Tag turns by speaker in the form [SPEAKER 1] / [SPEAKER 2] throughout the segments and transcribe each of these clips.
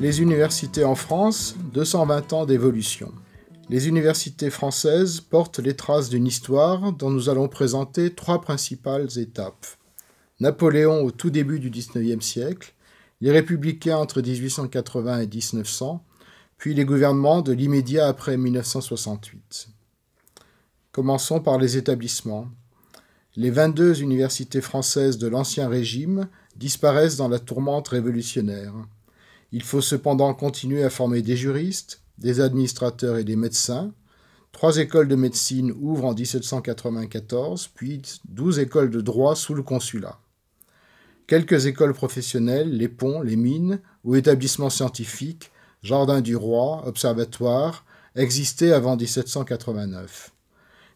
[SPEAKER 1] Les universités en France, 220 ans d'évolution. Les universités françaises portent les traces d'une histoire dont nous allons présenter trois principales étapes. Napoléon au tout début du XIXe siècle, les républicains entre 1880 et 1900, puis les gouvernements de l'immédiat après 1968. Commençons par les établissements. Les 22 universités françaises de l'Ancien Régime disparaissent dans la tourmente révolutionnaire. Il faut cependant continuer à former des juristes, des administrateurs et des médecins. Trois écoles de médecine ouvrent en 1794, puis douze écoles de droit sous le consulat. Quelques écoles professionnelles, les ponts, les mines ou établissements scientifiques, jardins du roi, observatoires, existaient avant 1789.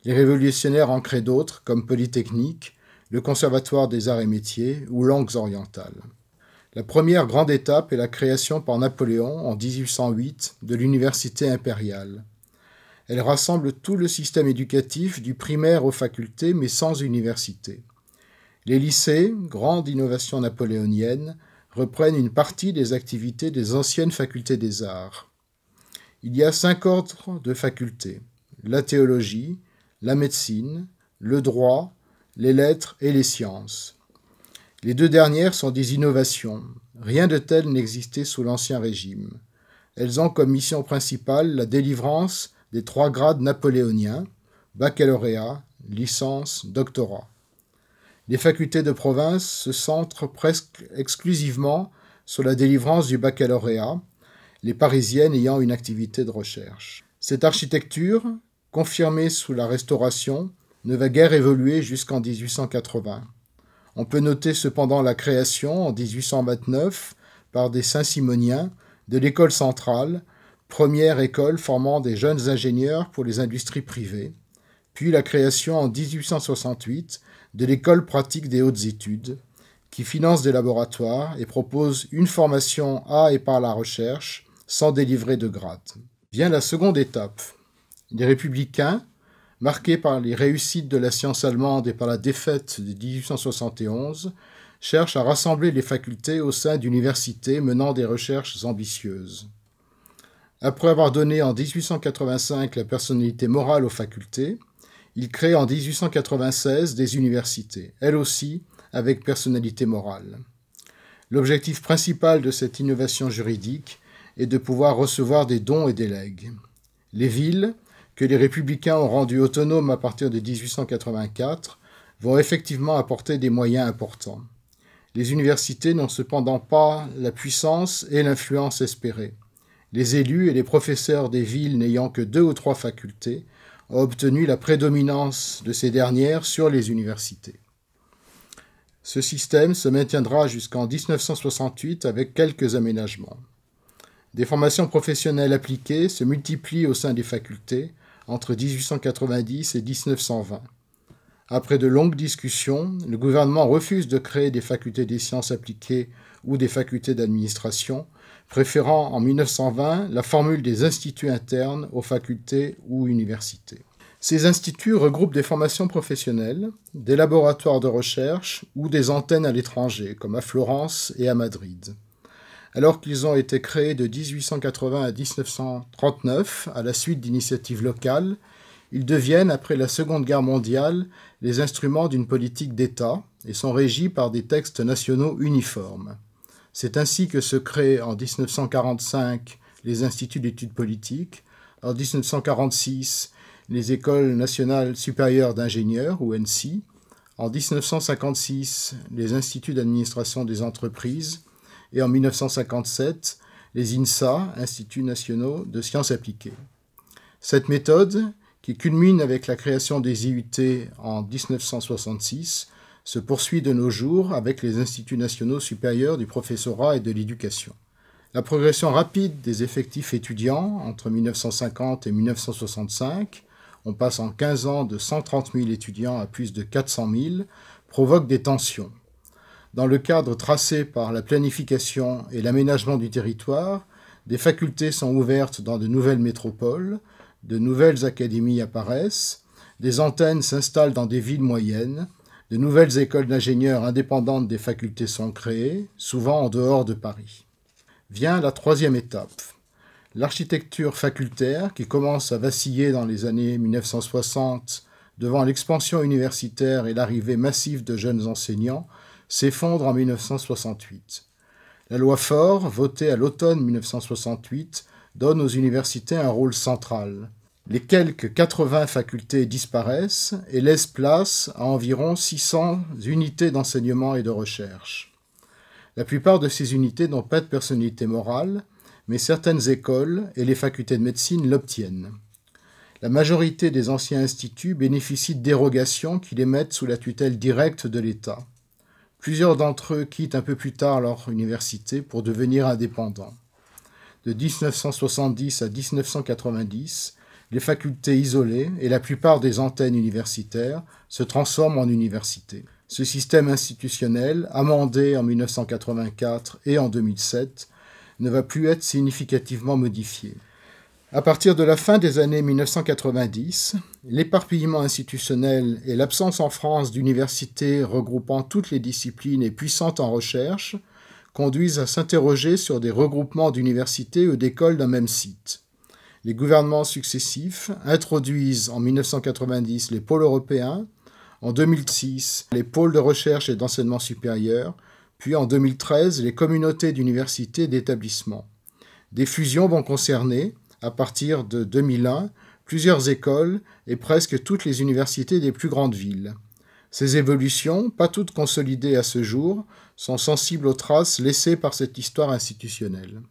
[SPEAKER 1] Les révolutionnaires en créent d'autres, comme Polytechnique, le Conservatoire des arts et métiers ou Langues orientales. La première grande étape est la création par Napoléon en 1808 de l'Université impériale. Elle rassemble tout le système éducatif du primaire aux facultés mais sans université. Les lycées, grande innovation napoléonienne, reprennent une partie des activités des anciennes facultés des arts. Il y a cinq ordres de facultés la théologie, la médecine, le droit, les lettres et les sciences. Les deux dernières sont des innovations. Rien de tel n'existait sous l'Ancien Régime. Elles ont comme mission principale la délivrance des trois grades napoléoniens, baccalauréat, licence, doctorat. Les facultés de province se centrent presque exclusivement sur la délivrance du baccalauréat, les parisiennes ayant une activité de recherche. Cette architecture, confirmée sous la Restauration, ne va guère évoluer jusqu'en 1880. On peut noter cependant la création en 1829 par des Saint-Simoniens de l'école centrale, première école formant des jeunes ingénieurs pour les industries privées, puis la création en 1868 de l'école pratique des hautes études, qui finance des laboratoires et propose une formation à et par la recherche sans délivrer de grade. Vient la seconde étape. Les républicains, Marqué par les réussites de la science allemande et par la défaite de 1871, cherche à rassembler les facultés au sein d'universités menant des recherches ambitieuses. Après avoir donné en 1885 la personnalité morale aux facultés, il crée en 1896 des universités, elles aussi avec personnalité morale. L'objectif principal de cette innovation juridique est de pouvoir recevoir des dons et des legs. Les villes, que les républicains ont rendu autonomes à partir de 1884, vont effectivement apporter des moyens importants. Les universités n'ont cependant pas la puissance et l'influence espérées. Les élus et les professeurs des villes n'ayant que deux ou trois facultés ont obtenu la prédominance de ces dernières sur les universités. Ce système se maintiendra jusqu'en 1968 avec quelques aménagements. Des formations professionnelles appliquées se multiplient au sein des facultés, entre 1890 et 1920. Après de longues discussions, le gouvernement refuse de créer des facultés des sciences appliquées ou des facultés d'administration, préférant en 1920 la formule des instituts internes aux facultés ou universités. Ces instituts regroupent des formations professionnelles, des laboratoires de recherche ou des antennes à l'étranger, comme à Florence et à Madrid alors qu'ils ont été créés de 1880 à 1939 à la suite d'initiatives locales, ils deviennent, après la Seconde Guerre mondiale, les instruments d'une politique d'État et sont régis par des textes nationaux uniformes. C'est ainsi que se créent en 1945 les instituts d'études politiques, en 1946 les écoles nationales supérieures d'ingénieurs, ou ENSI, en 1956 les instituts d'administration des entreprises, et en 1957 les INSA, Instituts nationaux de sciences appliquées. Cette méthode, qui culmine avec la création des IUT en 1966, se poursuit de nos jours avec les instituts nationaux supérieurs du professorat et de l'éducation. La progression rapide des effectifs étudiants entre 1950 et 1965, on passe en 15 ans de 130 000 étudiants à plus de 400 000, provoque des tensions dans le cadre tracé par la planification et l'aménagement du territoire, des facultés sont ouvertes dans de nouvelles métropoles, de nouvelles académies apparaissent, des antennes s'installent dans des villes moyennes, de nouvelles écoles d'ingénieurs indépendantes des facultés sont créées, souvent en dehors de Paris. Vient la troisième étape, l'architecture facultaire qui commence à vaciller dans les années 1960 devant l'expansion universitaire et l'arrivée massive de jeunes enseignants s'effondre en 1968. La loi Fort, votée à l'automne 1968, donne aux universités un rôle central. Les quelques 80 facultés disparaissent et laissent place à environ 600 unités d'enseignement et de recherche. La plupart de ces unités n'ont pas de personnalité morale, mais certaines écoles et les facultés de médecine l'obtiennent. La majorité des anciens instituts bénéficient dérogations qui les mettent sous la tutelle directe de l'État. Plusieurs d'entre eux quittent un peu plus tard leur université pour devenir indépendants. De 1970 à 1990, les facultés isolées et la plupart des antennes universitaires se transforment en universités. Ce système institutionnel, amendé en 1984 et en 2007, ne va plus être significativement modifié. À partir de la fin des années 1990, l'éparpillement institutionnel et l'absence en France d'universités regroupant toutes les disciplines et puissantes en recherche conduisent à s'interroger sur des regroupements d'universités ou d'écoles d'un même site. Les gouvernements successifs introduisent en 1990 les pôles européens, en 2006 les pôles de recherche et d'enseignement supérieur, puis en 2013 les communautés d'universités et d'établissements. Des fusions vont concerner, à partir de 2001, plusieurs écoles et presque toutes les universités des plus grandes villes. Ces évolutions, pas toutes consolidées à ce jour, sont sensibles aux traces laissées par cette histoire institutionnelle.